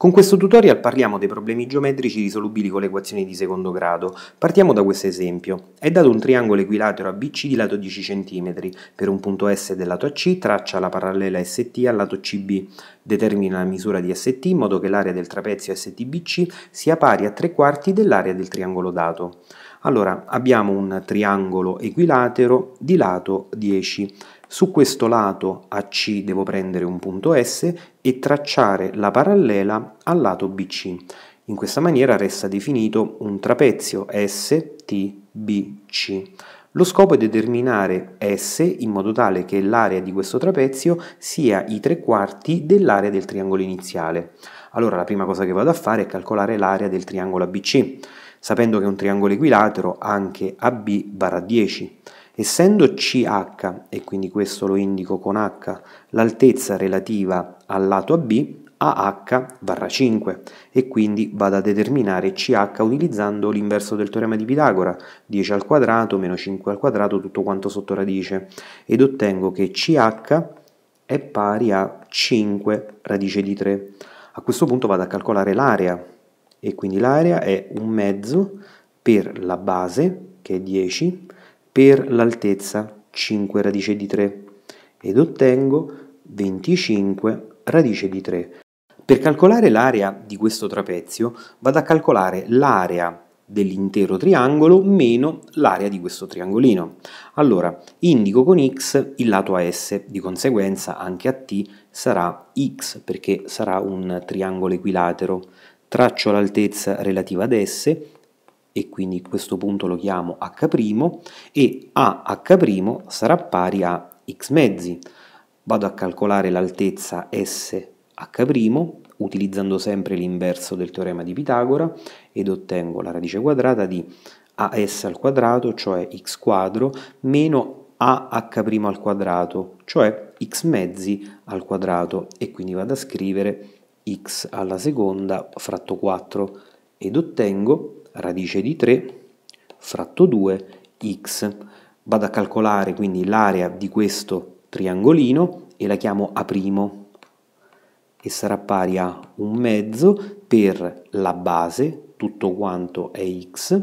Con questo tutorial parliamo dei problemi geometrici risolubili con le equazioni di secondo grado. Partiamo da questo esempio. È dato un triangolo equilatero a BC di lato 10 cm. Per un punto S del lato AC traccia la parallela ST al lato CB. Determina la misura di ST in modo che l'area del trapezio STBC sia pari a 3 quarti dell'area del triangolo dato. Allora, abbiamo un triangolo equilatero di lato 10 su questo lato AC devo prendere un punto S e tracciare la parallela al lato BC. In questa maniera resta definito un trapezio STBC. Lo scopo è determinare S in modo tale che l'area di questo trapezio sia i tre quarti dell'area del triangolo iniziale. Allora la prima cosa che vado a fare è calcolare l'area del triangolo ABC, sapendo che è un triangolo equilatero anche AB varrà 10. Essendo CH, e quindi questo lo indico con H, l'altezza relativa al lato AB, AH varrà 5 e quindi vado a determinare CH utilizzando l'inverso del teorema di Pitagora, 10 al quadrato meno 5 al quadrato, tutto quanto sotto radice, ed ottengo che CH è pari a 5 radice di 3. A questo punto vado a calcolare l'area e quindi l'area è un mezzo per la base che è 10 per l'altezza 5 radice di 3 ed ottengo 25 radice di 3. Per calcolare l'area di questo trapezio vado a calcolare l'area dell'intero triangolo meno l'area di questo triangolino. Allora, indico con x il lato AS, di conseguenza anche a t sarà x perché sarà un triangolo equilatero. Traccio l'altezza relativa ad S e quindi questo punto lo chiamo h' e ah' sarà pari a x mezzi. Vado a calcolare l'altezza sh' utilizzando sempre l'inverso del teorema di Pitagora ed ottengo la radice quadrata di as al quadrato, cioè x quadro, meno ah' al quadrato, cioè x mezzi al quadrato e quindi vado a scrivere x alla seconda fratto 4 ed ottengo radice di 3 fratto 2 x. Vado a calcolare quindi l'area di questo triangolino e la chiamo A' e sarà pari a un mezzo per la base, tutto quanto è x,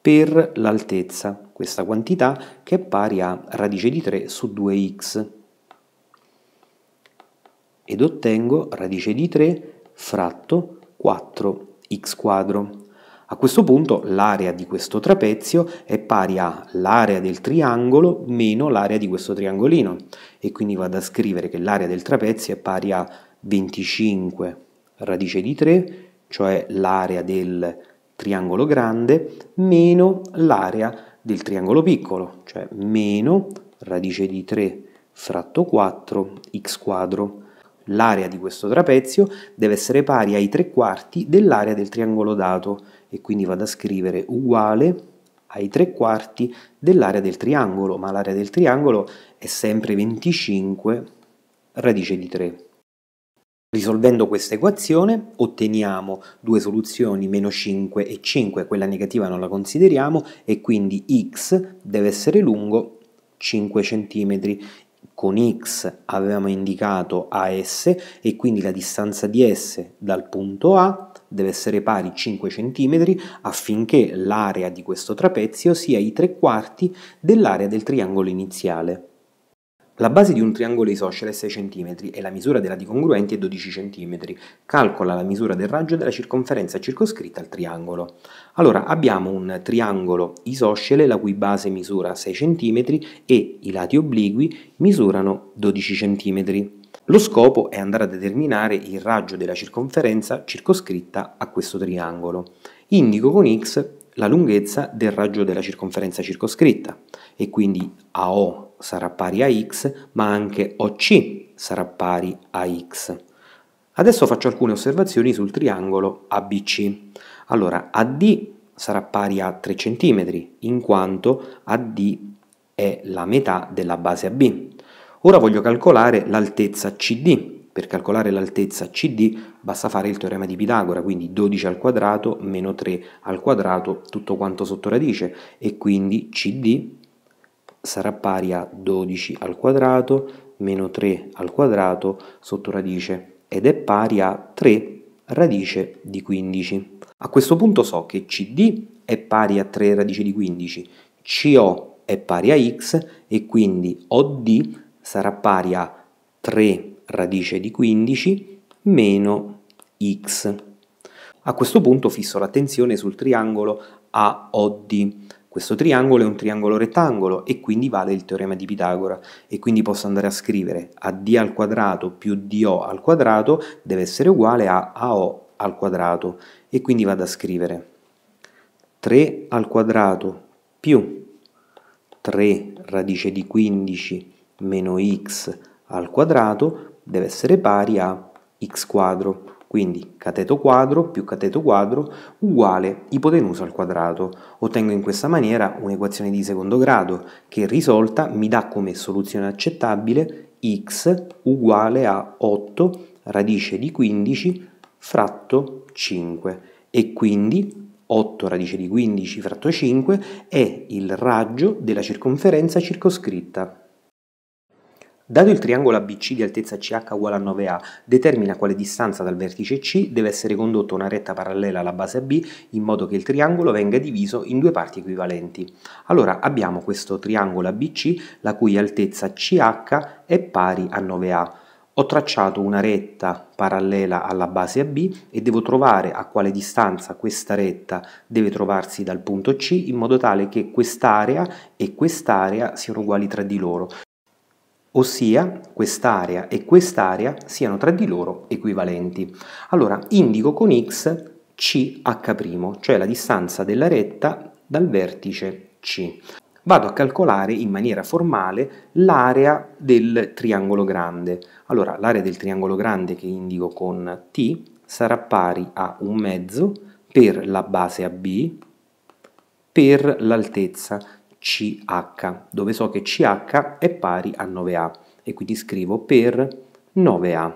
per l'altezza, questa quantità che è pari a radice di 3 su 2x ed ottengo radice di 3 fratto 4x quadro a questo punto l'area di questo trapezio è pari all'area del triangolo meno l'area di questo triangolino e quindi vado a scrivere che l'area del trapezio è pari a 25 radice di 3, cioè l'area del triangolo grande, meno l'area del triangolo piccolo, cioè meno radice di 3 fratto 4 x quadro. L'area di questo trapezio deve essere pari ai tre quarti dell'area del triangolo dato, e quindi vado a scrivere uguale ai tre quarti dell'area del triangolo, ma l'area del triangolo è sempre 25 radice di 3. Risolvendo questa equazione otteniamo due soluzioni meno 5 e 5, quella negativa non la consideriamo e quindi x deve essere lungo 5 cm, con x avevamo indicato AS e quindi la distanza di S dal punto A deve essere pari 5 cm affinché l'area di questo trapezio sia i tre quarti dell'area del triangolo iniziale. La base di un triangolo isoscele è 6 cm e la misura dei lati congruenti è 12 cm. Calcola la misura del raggio della circonferenza circoscritta al triangolo. Allora, abbiamo un triangolo isoscele la cui base misura 6 cm e i lati obliqui misurano 12 cm. Lo scopo è andare a determinare il raggio della circonferenza circoscritta a questo triangolo. Indico con X la lunghezza del raggio della circonferenza circoscritta e quindi AO sarà pari a x, ma anche OC sarà pari a x. Adesso faccio alcune osservazioni sul triangolo ABC. Allora, AD sarà pari a 3 cm, in quanto AD è la metà della base AB. Ora voglio calcolare l'altezza CD. Per calcolare l'altezza CD basta fare il teorema di Pitagora, quindi 12 al quadrato meno 3 al quadrato, tutto quanto sotto radice, e quindi CD sarà pari a 12 al quadrato meno 3 al quadrato sotto radice ed è pari a 3 radice di 15. A questo punto so che CD è pari a 3 radice di 15, CO è pari a X e quindi OD sarà pari a 3 radice di 15 meno X. A questo punto fisso l'attenzione sul triangolo AOD questo triangolo è un triangolo rettangolo e quindi vale il teorema di Pitagora e quindi posso andare a scrivere AD al quadrato più DO al quadrato deve essere uguale a AO al quadrato e quindi vado a scrivere 3 al quadrato più 3 radice di 15 meno x al quadrato deve essere pari a x quadro quindi cateto quadro più cateto quadro uguale ipotenusa al quadrato. Ottengo in questa maniera un'equazione di secondo grado che risolta mi dà come soluzione accettabile x uguale a 8 radice di 15 fratto 5 e quindi 8 radice di 15 fratto 5 è il raggio della circonferenza circoscritta. Dato il triangolo ABC di altezza CH uguale a 9A, determina quale distanza dal vertice C deve essere condotta una retta parallela alla base AB in modo che il triangolo venga diviso in due parti equivalenti. Allora abbiamo questo triangolo ABC la cui altezza CH è pari a 9A. Ho tracciato una retta parallela alla base AB e devo trovare a quale distanza questa retta deve trovarsi dal punto C in modo tale che quest'area e quest'area siano uguali tra di loro ossia quest'area e quest'area siano tra di loro equivalenti. Allora indico con x CH', cioè la distanza della retta dal vertice C. Vado a calcolare in maniera formale l'area del triangolo grande. Allora, l'area del triangolo grande che indico con T sarà pari a un mezzo per la base AB per l'altezza CH, dove so che CH è pari a 9A e quindi scrivo per 9A.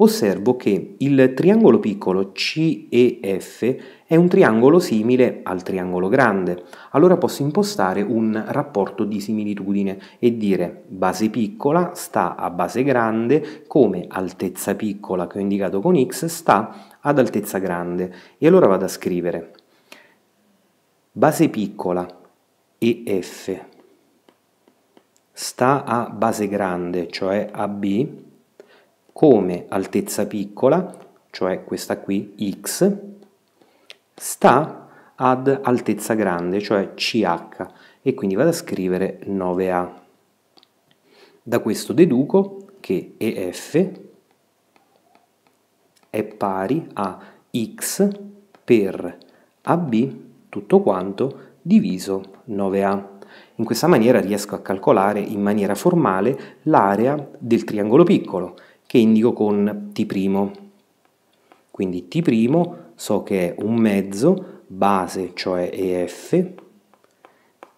Osservo che il triangolo piccolo CEF è un triangolo simile al triangolo grande, allora posso impostare un rapporto di similitudine e dire base piccola sta a base grande come altezza piccola che ho indicato con x sta ad altezza grande e allora vado a scrivere base piccola EF sta a base grande, cioè AB, come altezza piccola, cioè questa qui, X, sta ad altezza grande, cioè CH, e quindi vado a scrivere 9A. Da questo deduco che EF è pari a X per AB tutto quanto diviso 9a. In questa maniera riesco a calcolare in maniera formale l'area del triangolo piccolo, che indico con T'. Quindi T' so che è un mezzo base, cioè EF,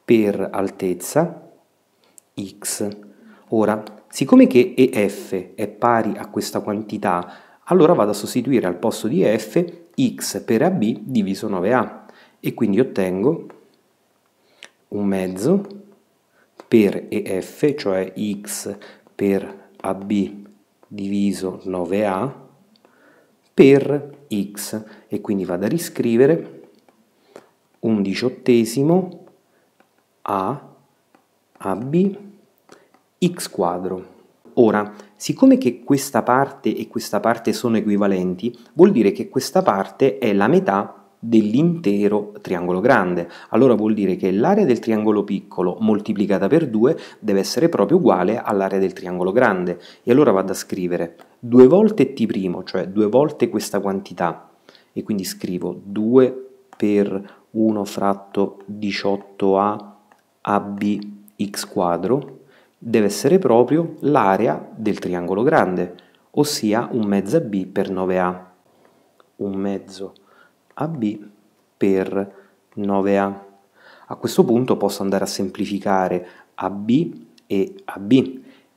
per altezza x. Ora, siccome che EF è pari a questa quantità, allora vado a sostituire al posto di EF x per AB diviso 9A e quindi ottengo un mezzo per EF, cioè x per AB diviso 9A per x e quindi vado a riscrivere un diciottesimo A AB x quadro. Ora, siccome che questa parte e questa parte sono equivalenti, vuol dire che questa parte è la metà dell'intero triangolo grande. Allora vuol dire che l'area del triangolo piccolo moltiplicata per 2 deve essere proprio uguale all'area del triangolo grande. E allora vado a scrivere 2 volte t', cioè 2 volte questa quantità. E quindi scrivo 2 per 1 fratto 18a ab x quadro deve essere proprio l'area del triangolo grande, ossia un mezzo b per 9a. Un mezzo a B per 9A. A questo punto posso andare a semplificare AB e AB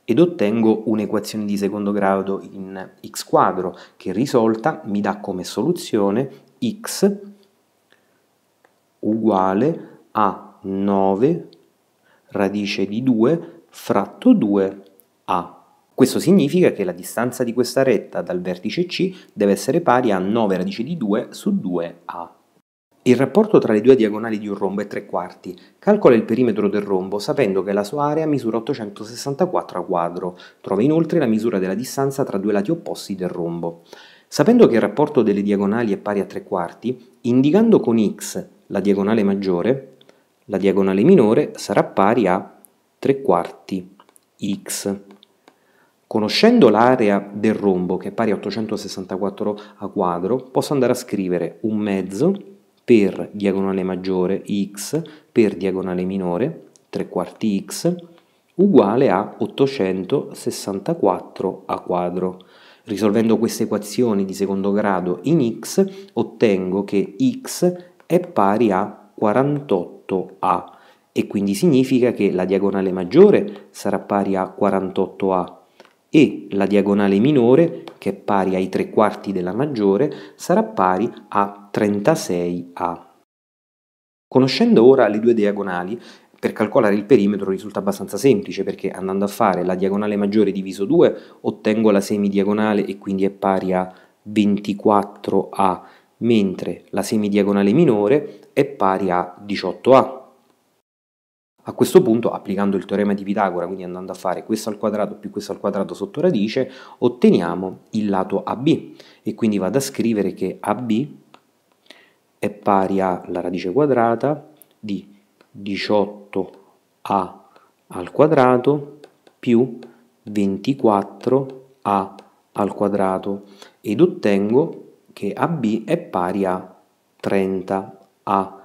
ed ottengo un'equazione di secondo grado in x quadro che risolta mi dà come soluzione x uguale a 9 radice di 2 fratto 2 a questo significa che la distanza di questa retta dal vertice C deve essere pari a 9 radice di 2 su 2a. Il rapporto tra le due diagonali di un rombo è 3 quarti. Calcola il perimetro del rombo sapendo che la sua area misura 864 a quadro. Trova inoltre la misura della distanza tra due lati opposti del rombo. Sapendo che il rapporto delle diagonali è pari a 3 quarti, indicando con x la diagonale maggiore, la diagonale minore sarà pari a 3 quarti x Conoscendo l'area del rombo, che è pari a 864 a quadro, posso andare a scrivere un mezzo per diagonale maggiore x per diagonale minore, 3 quarti x, uguale a 864 a quadro. Risolvendo queste equazioni di secondo grado in x, ottengo che x è pari a 48a e quindi significa che la diagonale maggiore sarà pari a 48a e la diagonale minore, che è pari ai tre quarti della maggiore, sarà pari a 36A. Conoscendo ora le due diagonali, per calcolare il perimetro risulta abbastanza semplice perché andando a fare la diagonale maggiore diviso 2 ottengo la semidiagonale e quindi è pari a 24A, mentre la semidiagonale minore è pari a 18A. A questo punto, applicando il teorema di Pitagora, quindi andando a fare questo al quadrato più questo al quadrato sotto radice, otteniamo il lato AB e quindi vado a scrivere che AB è pari alla radice quadrata di 18A al quadrato più 24A al quadrato ed ottengo che AB è pari a 30A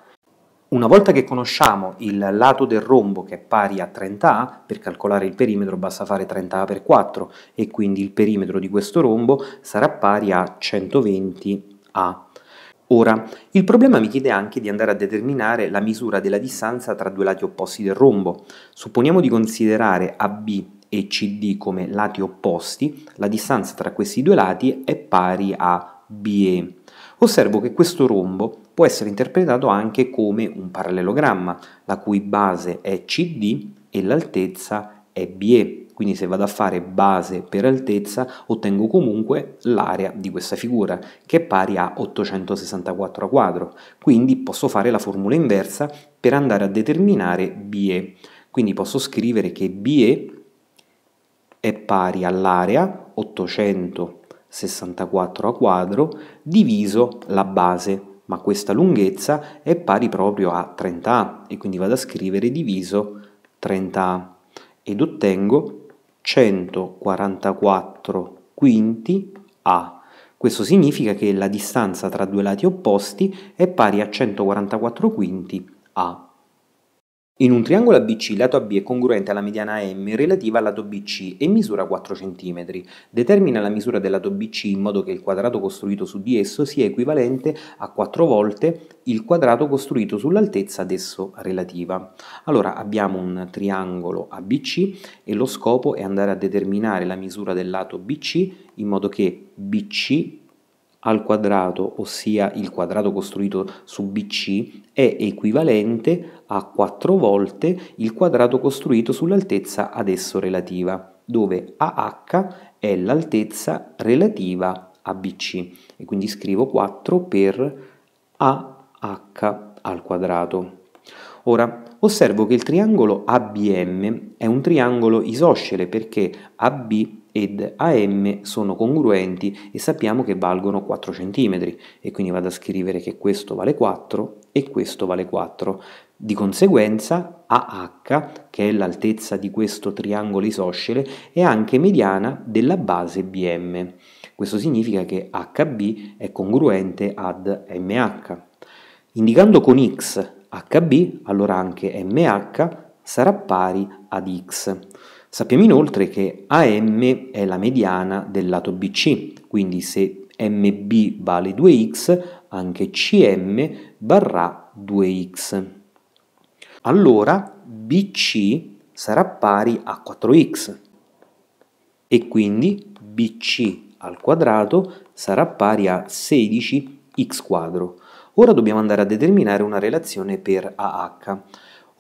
una volta che conosciamo il lato del rombo che è pari a 30A, per calcolare il perimetro basta fare 30A per 4 e quindi il perimetro di questo rombo sarà pari a 120A. Ora, il problema mi chiede anche di andare a determinare la misura della distanza tra due lati opposti del rombo. Supponiamo di considerare AB e CD come lati opposti, la distanza tra questi due lati è pari a BE osservo che questo rombo può essere interpretato anche come un parallelogramma, la cui base è CD e l'altezza è BE. Quindi se vado a fare base per altezza ottengo comunque l'area di questa figura che è pari a 864 a quadro. Quindi posso fare la formula inversa per andare a determinare BE. Quindi posso scrivere che BE è pari all'area 864 64 a quadro, diviso la base, ma questa lunghezza è pari proprio a 30A e quindi vado a scrivere diviso 30A ed ottengo 144 quinti A. Questo significa che la distanza tra due lati opposti è pari a 144 quinti A. In un triangolo ABC lato AB è congruente alla mediana M relativa al lato BC e misura 4 cm. Determina la misura del lato BC in modo che il quadrato costruito su di esso sia equivalente a 4 volte il quadrato costruito sull'altezza ad esso relativa. Allora abbiamo un triangolo ABC e lo scopo è andare a determinare la misura del lato BC in modo che BC al quadrato, ossia il quadrato costruito su BC, è equivalente a 4 volte il quadrato costruito sull'altezza ad esso relativa, dove AH è l'altezza relativa a BC. E quindi scrivo 4 per AH al quadrato. Ora, osservo che il triangolo ABM è un triangolo isoscele perché AB è ed AM sono congruenti e sappiamo che valgono 4 cm e quindi vado a scrivere che questo vale 4 e questo vale 4. Di conseguenza AH, che è l'altezza di questo triangolo isoscele, è anche mediana della base BM. Questo significa che HB è congruente ad MH. Indicando con X HB, allora anche MH sarà pari ad X. Sappiamo inoltre che AM è la mediana del lato BC, quindi se MB vale 2x, anche CM varrà 2x. Allora BC sarà pari a 4x e quindi BC al quadrato sarà pari a 16x quadro. Ora dobbiamo andare a determinare una relazione per AH.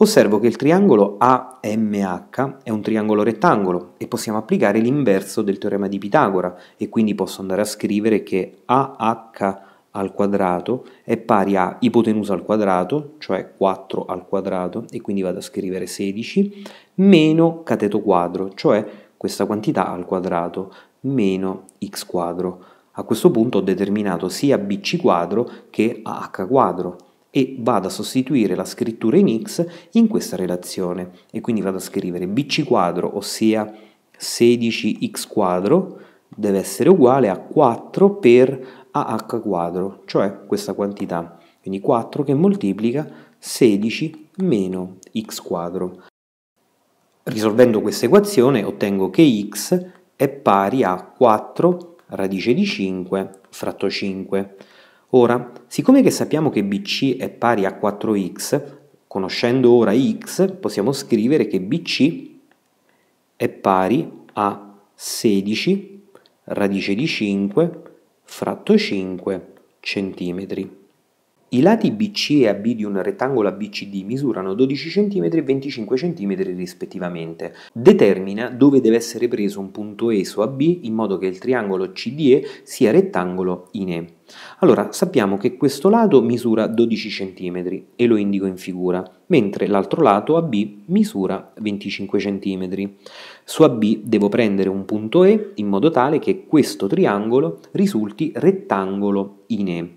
Osservo che il triangolo AMH è un triangolo rettangolo e possiamo applicare l'inverso del teorema di Pitagora e quindi posso andare a scrivere che AH al quadrato è pari a ipotenusa al quadrato, cioè 4 al quadrato e quindi vado a scrivere 16, meno cateto quadro, cioè questa quantità al quadrato, meno x quadro. A questo punto ho determinato sia bc quadro che ah quadro e vado a sostituire la scrittura in x in questa relazione e quindi vado a scrivere bc quadro ossia 16x quadro deve essere uguale a 4 per ah quadro cioè questa quantità quindi 4 che moltiplica 16 meno x quadro risolvendo questa equazione ottengo che x è pari a 4 radice di 5 fratto 5 Ora, siccome che sappiamo che BC è pari a 4x, conoscendo ora x, possiamo scrivere che BC è pari a 16 radice di 5 fratto 5 centimetri. I lati BC e AB di un rettangolo ABCD misurano 12 cm e 25 cm rispettivamente. Determina dove deve essere preso un punto E su AB in modo che il triangolo CDE sia rettangolo in E. Allora, sappiamo che questo lato misura 12 cm e lo indico in figura, mentre l'altro lato AB misura 25 cm. Su AB devo prendere un punto E in modo tale che questo triangolo risulti rettangolo in E.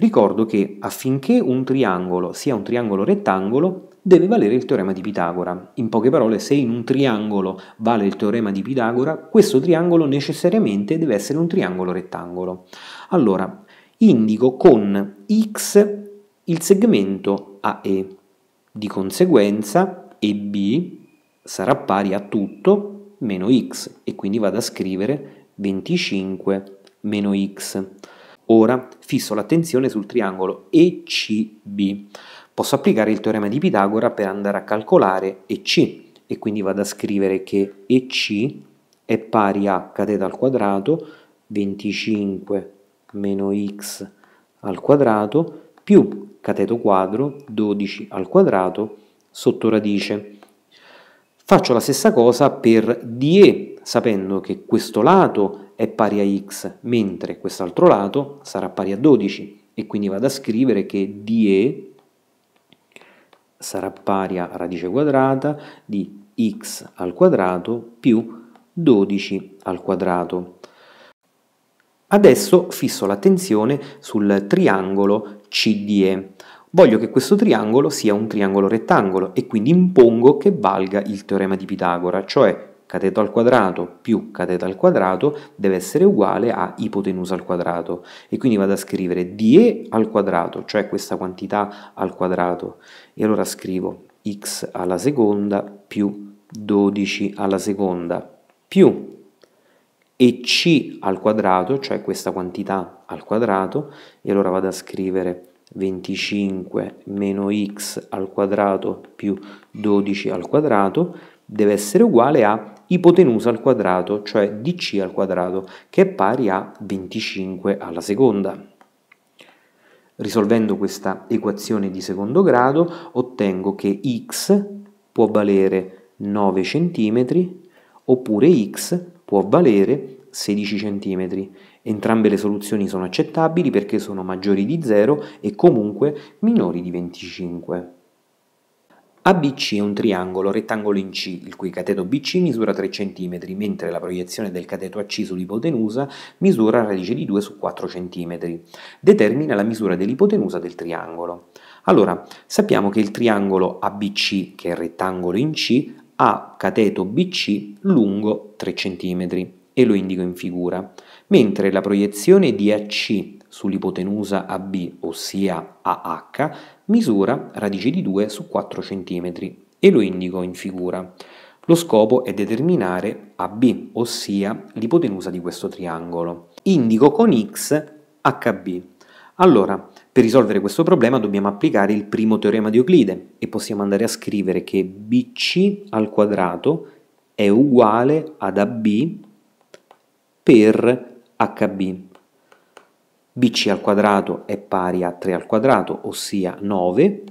Ricordo che affinché un triangolo sia un triangolo rettangolo deve valere il teorema di Pitagora. In poche parole, se in un triangolo vale il teorema di Pitagora, questo triangolo necessariamente deve essere un triangolo rettangolo. Allora, indico con x il segmento AE. Di conseguenza, EB sarà pari a tutto meno x e quindi vado a scrivere 25 meno x. Ora fisso l'attenzione sul triangolo ECB. Posso applicare il teorema di Pitagora per andare a calcolare EC e quindi vado a scrivere che EC è pari a cateta al quadrato 25 meno x al quadrato più cateto quadro 12 al quadrato sotto radice. Faccio la stessa cosa per DE sapendo che questo lato è pari a x, mentre quest'altro lato sarà pari a 12 e quindi vado a scrivere che dE sarà pari a radice quadrata di x al quadrato più 12 al quadrato. Adesso fisso l'attenzione sul triangolo CDE. Voglio che questo triangolo sia un triangolo rettangolo e quindi impongo che valga il teorema di Pitagora, cioè cateto al quadrato più cateto al quadrato deve essere uguale a ipotenusa al quadrato e quindi vado a scrivere dE al quadrato, cioè questa quantità al quadrato e allora scrivo x alla seconda più 12 alla seconda più ec al quadrato, cioè questa quantità al quadrato e allora vado a scrivere 25 meno x al quadrato più 12 al quadrato deve essere uguale a ipotenusa al quadrato, cioè dc al quadrato, che è pari a 25 alla seconda. Risolvendo questa equazione di secondo grado ottengo che x può valere 9 cm oppure x può valere 16 cm. Entrambe le soluzioni sono accettabili perché sono maggiori di 0 e comunque minori di 25. ABC è un triangolo rettangolo in C, il cui cateto BC misura 3 cm, mentre la proiezione del cateto AC sull'ipotenusa misura radice di 2 su 4 cm. Determina la misura dell'ipotenusa del triangolo. Allora, sappiamo che il triangolo ABC, che è rettangolo in C, ha cateto BC lungo 3 cm e lo indico in figura, mentre la proiezione di AC sull'ipotenusa AB, ossia AH, Misura radice di 2 su 4 cm e lo indico in figura. Lo scopo è determinare AB, ossia l'ipotenusa di questo triangolo. Indico con X HB. Allora, per risolvere questo problema dobbiamo applicare il primo teorema di Euclide e possiamo andare a scrivere che BC al quadrato è uguale ad AB per HB bc al quadrato è pari a 3 al quadrato, ossia 9,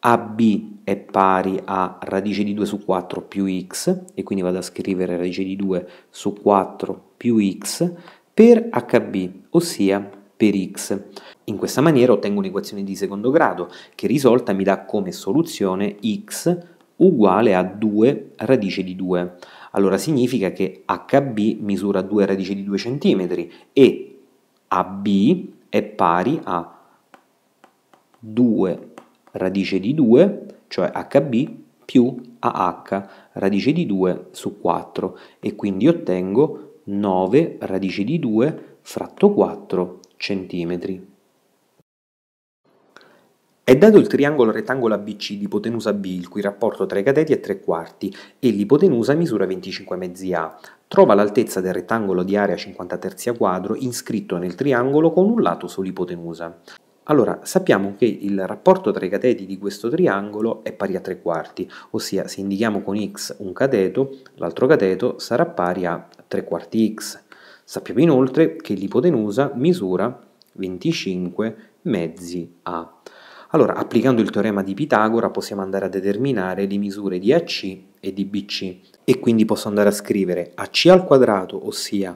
ab è pari a radice di 2 su 4 più x, e quindi vado a scrivere radice di 2 su 4 più x, per hb, ossia per x. In questa maniera ottengo un'equazione di secondo grado che risolta mi dà come soluzione x uguale a 2 radice di 2. Allora significa che hb misura 2 radice di 2 cm e AB è pari a 2 radice di 2, cioè HB più AH radice di 2 su 4 e quindi ottengo 9 radice di 2 fratto 4 centimetri. È dato il triangolo rettangolo ABC di ipotenusa B, il cui rapporto tra i cateti è 3 quarti, e l'ipotenusa misura 25 mezzi A. Trova l'altezza del rettangolo di area 50 terzi a quadro iscritto nel triangolo con un lato sull'ipotenusa. Allora, sappiamo che il rapporto tra i cateti di questo triangolo è pari a 3 quarti, ossia se indichiamo con x un cateto, l'altro cateto sarà pari a 3 quarti x. Sappiamo inoltre che l'ipotenusa misura 25 mezzi a. Allora, applicando il teorema di Pitagora possiamo andare a determinare le misure di AC e di BC e quindi posso andare a scrivere AC al quadrato, ossia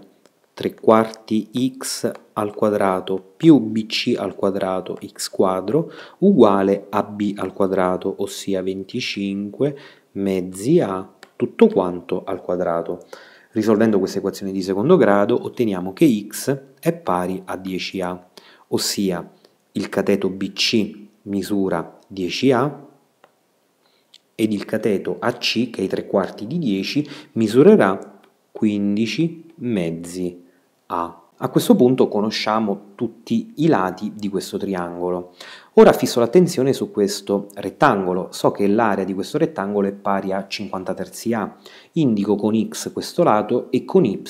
3 quarti x al quadrato più bc al quadrato x quadro uguale a b al quadrato, ossia 25 mezzi a tutto quanto al quadrato. Risolvendo questa equazione di secondo grado otteniamo che x è pari a 10a, ossia il cateto bc misura 10A ed il cateto AC, che è i tre quarti di 10, misurerà 15 mezzi A. A questo punto conosciamo tutti i lati di questo triangolo. Ora fisso l'attenzione su questo rettangolo. So che l'area di questo rettangolo è pari a 50 terzi A. Indico con X questo lato e con Y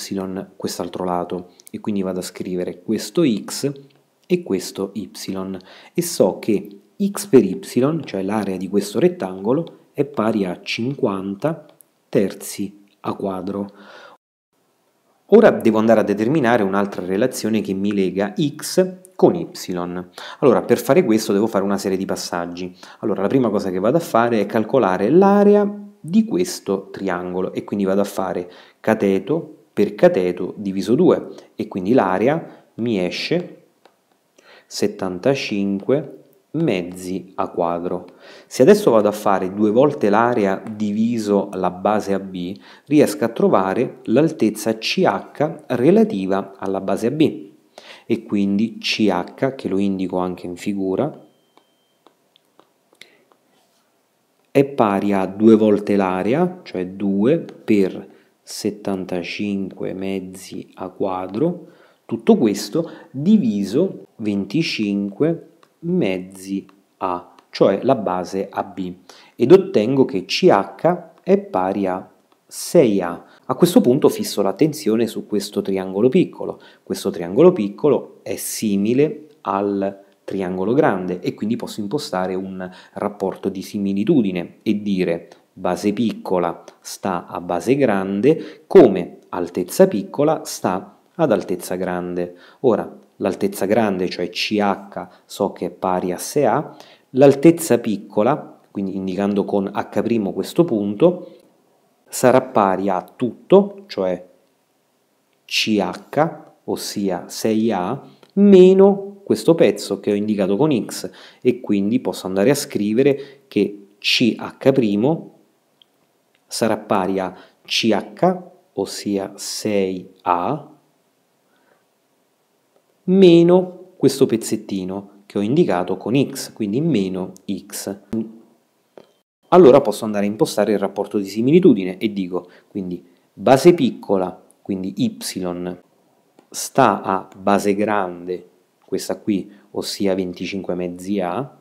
quest'altro lato. E quindi vado a scrivere questo X e questo Y. E so che x per y, cioè l'area di questo rettangolo, è pari a 50 terzi a quadro. Ora devo andare a determinare un'altra relazione che mi lega x con y. Allora, per fare questo devo fare una serie di passaggi. Allora, la prima cosa che vado a fare è calcolare l'area di questo triangolo e quindi vado a fare cateto per cateto diviso 2 e quindi l'area mi esce 75 mezzi a quadro. Se adesso vado a fare due volte l'area diviso la base AB, riesco a trovare l'altezza CH relativa alla base AB e quindi CH, che lo indico anche in figura, è pari a due volte l'area, cioè 2 per 75 mezzi a quadro, tutto questo diviso 25 mezzi A, cioè la base AB, ed ottengo che CH è pari a 6A. A questo punto fisso l'attenzione su questo triangolo piccolo. Questo triangolo piccolo è simile al triangolo grande e quindi posso impostare un rapporto di similitudine e dire base piccola sta a base grande come altezza piccola sta ad altezza grande. Ora, l'altezza grande, cioè CH so che è pari a 6A, l'altezza piccola, quindi indicando con H' questo punto, sarà pari a tutto, cioè CH, ossia 6A, meno questo pezzo che ho indicato con X e quindi posso andare a scrivere che CH' sarà pari a CH, ossia 6A, meno questo pezzettino che ho indicato con x, quindi meno x. Allora posso andare a impostare il rapporto di similitudine e dico quindi base piccola, quindi y, sta a base grande, questa qui, ossia 25 mezzi a,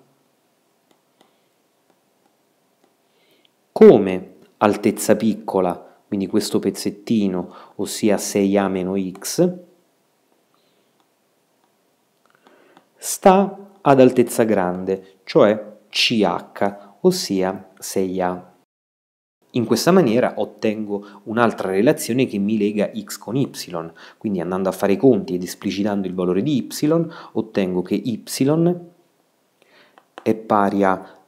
come altezza piccola, quindi questo pezzettino, ossia 6a meno x, sta ad altezza grande, cioè CH, ossia 6A. In questa maniera ottengo un'altra relazione che mi lega x con y, quindi andando a fare i conti ed esplicitando il valore di y, ottengo che y è pari a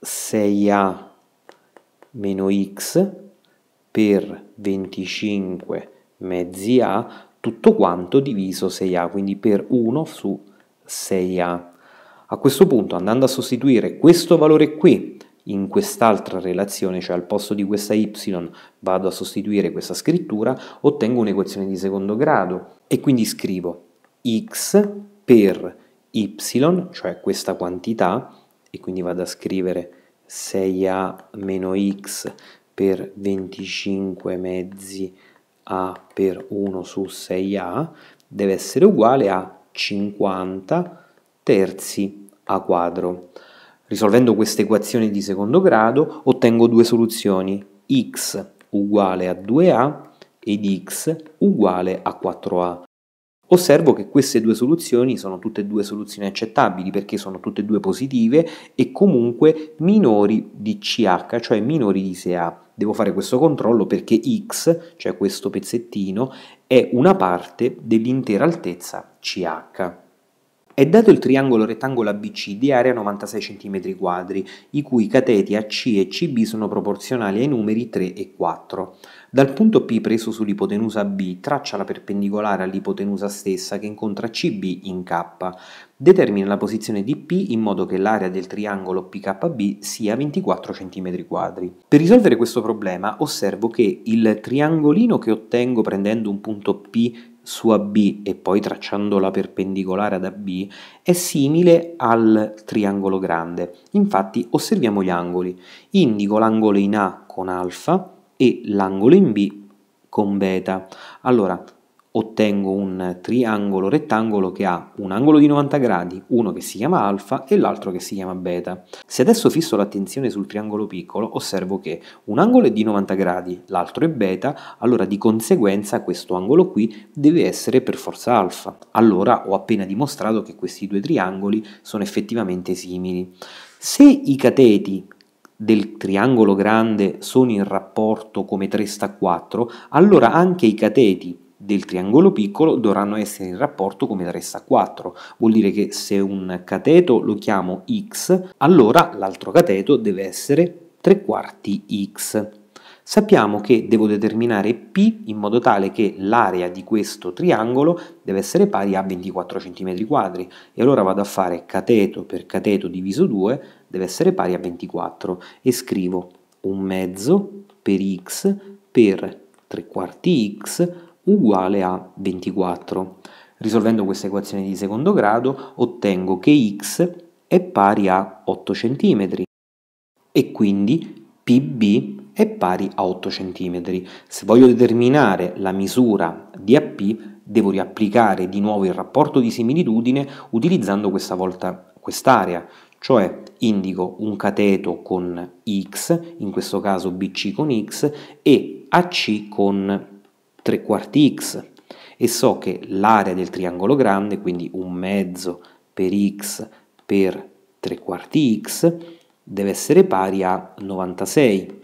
6a meno x per 25 mezzi a tutto quanto diviso 6a, quindi per 1 su 6a. A questo punto andando a sostituire questo valore qui in quest'altra relazione, cioè al posto di questa y vado a sostituire questa scrittura, ottengo un'equazione di secondo grado e quindi scrivo x per y, cioè questa quantità, e quindi vado a scrivere 6a meno x per 25 mezzi a per 1 su 6a, deve essere uguale a 50 terzi a quadro. Risolvendo questa equazione di secondo grado ottengo due soluzioni, x uguale a 2a ed x uguale a 4a. Osservo che queste due soluzioni sono tutte e due soluzioni accettabili perché sono tutte e due positive e comunque minori di ch, cioè minori di 6a devo fare questo controllo perché x, cioè questo pezzettino, è una parte dell'intera altezza CH. È dato il triangolo rettangolo ABC di area 96 cm2, i cui cateti AC e CB sono proporzionali ai numeri 3 e 4. Dal punto P preso sull'ipotenusa B traccia la perpendicolare all'ipotenusa stessa che incontra CB in K. Determina la posizione di P in modo che l'area del triangolo PKB sia 24 cm2. Per risolvere questo problema osservo che il triangolino che ottengo prendendo un punto P su AB e poi tracciando la perpendicolare ad AB è simile al triangolo grande. Infatti osserviamo gli angoli. Indico l'angolo in A con alfa e l'angolo in B con beta. Allora, ottengo un triangolo rettangolo che ha un angolo di 90 gradi, uno che si chiama alfa e l'altro che si chiama beta. Se adesso fisso l'attenzione sul triangolo piccolo, osservo che un angolo è di 90 gradi, l'altro è beta, allora di conseguenza questo angolo qui deve essere per forza alfa. Allora ho appena dimostrato che questi due triangoli sono effettivamente simili. Se i cateti del triangolo grande sono in rapporto come 3 sta 4, allora anche i cateti del triangolo piccolo dovranno essere in rapporto come 3 sta 4. Vuol dire che se un cateto lo chiamo x, allora l'altro cateto deve essere 3 quarti x. Sappiamo che devo determinare P in modo tale che l'area di questo triangolo deve essere pari a 24 cm2 e allora vado a fare cateto per cateto diviso 2 deve essere pari a 24 e scrivo un mezzo per x per 3 quarti x uguale a 24. Risolvendo questa equazione di secondo grado ottengo che x è pari a 8 cm e quindi PB è pari a 8 cm. Se voglio determinare la misura di AP devo riapplicare di nuovo il rapporto di similitudine utilizzando questa volta quest'area, cioè indico un cateto con x, in questo caso BC con x, e AC con 3 quarti x e so che l'area del triangolo grande, quindi un mezzo per x per tre quarti x, deve essere pari a 96.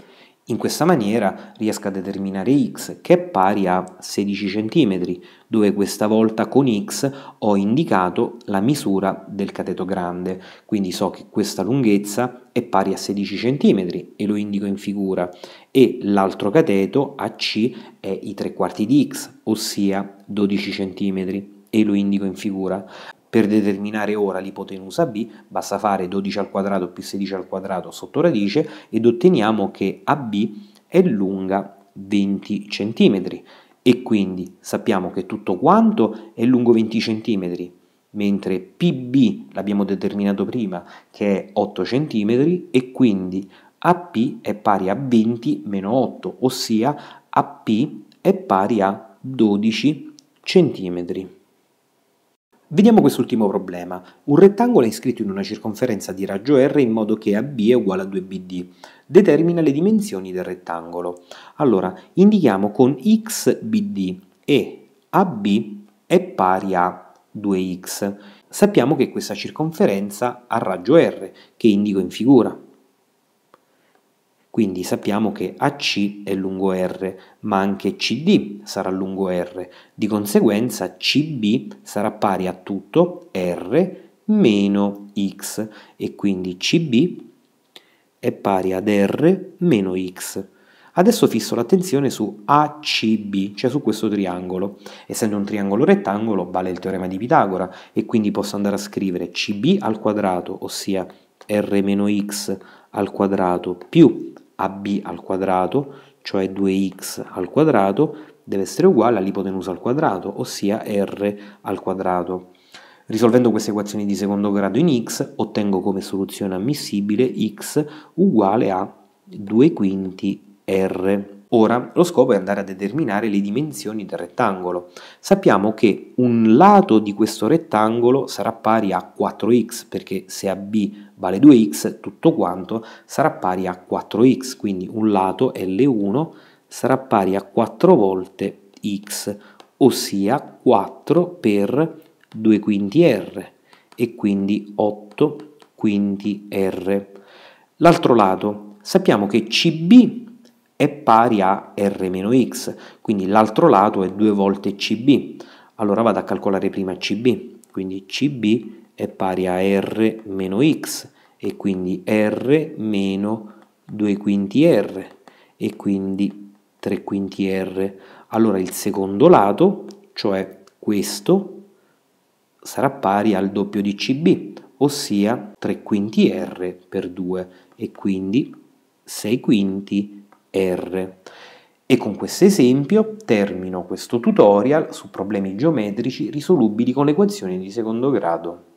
In questa maniera riesco a determinare x che è pari a 16 cm, dove questa volta con x ho indicato la misura del cateto grande, quindi so che questa lunghezza è pari a 16 cm e lo indico in figura e l'altro cateto AC è i tre quarti di X, ossia 12 cm e lo indico in figura. Per determinare ora l'ipotenusa B basta fare 12 al quadrato più 16 al quadrato sotto radice ed otteniamo che AB è lunga 20 cm e quindi sappiamo che tutto quanto è lungo 20 cm, mentre PB l'abbiamo determinato prima che è 8 cm e quindi AP è pari a 20 meno 8, ossia AP è pari a 12 cm. Vediamo quest'ultimo problema. Un rettangolo è iscritto in una circonferenza di raggio R in modo che AB è uguale a 2BD. Determina le dimensioni del rettangolo. Allora, indichiamo con XBD e AB è pari a 2X. Sappiamo che questa circonferenza ha raggio R, che indico in figura. Quindi sappiamo che AC è lungo R, ma anche CD sarà lungo R. Di conseguenza CB sarà pari a tutto R meno X e quindi CB è pari ad R meno X. Adesso fisso l'attenzione su ACB, cioè su questo triangolo. Essendo un triangolo rettangolo vale il teorema di Pitagora e quindi posso andare a scrivere CB al quadrato, ossia R-X meno al quadrato più AB al quadrato, cioè 2x al quadrato, deve essere uguale all'ipotenusa al quadrato, ossia R al quadrato. Risolvendo queste equazioni di secondo grado in x, ottengo come soluzione ammissibile x uguale a 2 quinti R. Ora lo scopo è andare a determinare le dimensioni del rettangolo. Sappiamo che un lato di questo rettangolo sarà pari a 4x perché se AB vale 2x tutto quanto sarà pari a 4x, quindi un lato L1 sarà pari a 4 volte x, ossia 4 per 2 quinti r e quindi 8 quinti r. L'altro lato sappiamo che CB è pari a R-x, quindi l'altro lato è 2 volte CB. Allora vado a calcolare prima CB, quindi CB è pari a R-x e quindi R meno 2 quinti R e quindi 3 quinti R. Allora il secondo lato, cioè questo, sarà pari al doppio di CB, ossia 3 quinti R per 2 e quindi 6 quinti R. R. E con questo esempio termino questo tutorial su problemi geometrici risolubili con equazioni di secondo grado.